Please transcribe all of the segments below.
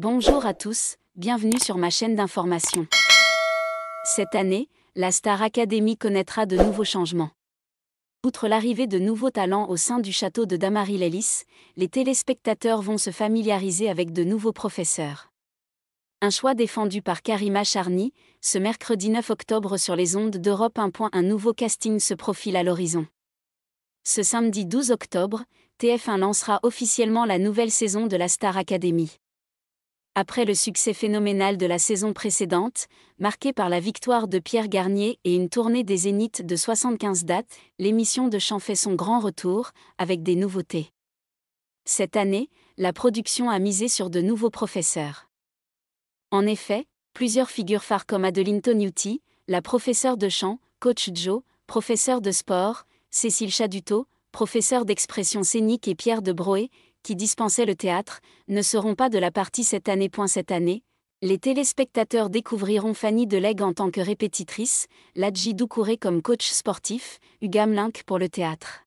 Bonjour à tous, bienvenue sur ma chaîne d'information. Cette année, la Star Academy connaîtra de nouveaux changements. Outre l'arrivée de nouveaux talents au sein du château de damary lellis les téléspectateurs vont se familiariser avec de nouveaux professeurs. Un choix défendu par Karima Charny, ce mercredi 9 octobre sur les ondes d'Europe 1. Un nouveau casting se profile à l'horizon. Ce samedi 12 octobre, TF1 lancera officiellement la nouvelle saison de la Star Academy après le succès phénoménal de la saison précédente, marquée par la victoire de Pierre Garnier et une tournée des Zéniths de 75 dates, l'émission de chant fait son grand retour, avec des nouveautés. Cette année, la production a misé sur de nouveaux professeurs. En effet, plusieurs figures phares comme Adeline Tognuti, la professeure de chant, coach Joe, professeur de sport, Cécile Chaduto, professeur d'expression scénique et Pierre de Broé, qui dispensaient le théâtre, ne seront pas de la partie cette année. Cette année, les téléspectateurs découvriront Fanny Delegue en tant que répétitrice, Ladji Doukouré comme coach sportif, Hugam Link pour le théâtre.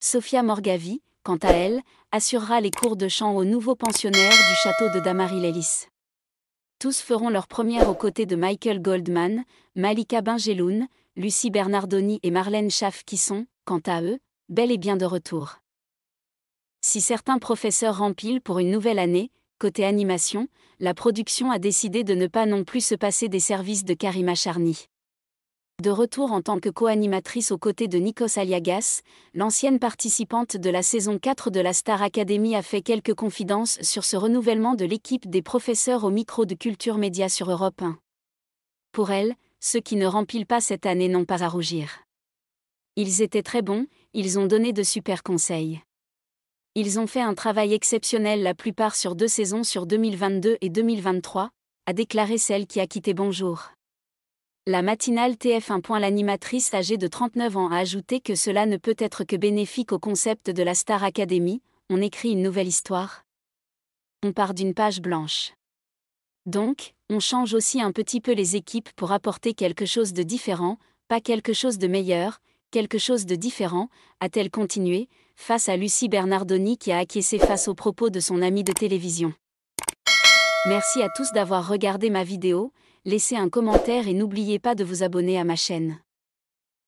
Sophia Morgavi, quant à elle, assurera les cours de chant aux nouveaux pensionnaires du château de damary Lelis. Tous feront leur première aux côtés de Michael Goldman, Malika Benjeloun, Lucie Bernardoni et Marlène Schaff qui sont, quant à eux, bel et bien de retour. Si certains professeurs rempilent pour une nouvelle année, côté animation, la production a décidé de ne pas non plus se passer des services de Karima Charny. De retour en tant que co-animatrice aux côtés de Nikos Aliagas, l'ancienne participante de la saison 4 de la Star Academy a fait quelques confidences sur ce renouvellement de l'équipe des professeurs au micro de Culture Média sur Europe 1. Pour elle, ceux qui ne remplissent pas cette année n'ont pas à rougir. Ils étaient très bons, ils ont donné de super conseils. Ils ont fait un travail exceptionnel la plupart sur deux saisons sur 2022 et 2023, a déclaré celle qui a quitté Bonjour. La matinale TF1. L'animatrice âgée de 39 ans a ajouté que cela ne peut être que bénéfique au concept de la Star Academy, on écrit une nouvelle histoire. On part d'une page blanche. Donc, on change aussi un petit peu les équipes pour apporter quelque chose de différent, pas quelque chose de meilleur, quelque chose de différent, a-t-elle continué, face à Lucie Bernardoni qui a acquiescé face aux propos de son amie de télévision. Merci à tous d'avoir regardé ma vidéo, laissez un commentaire et n'oubliez pas de vous abonner à ma chaîne.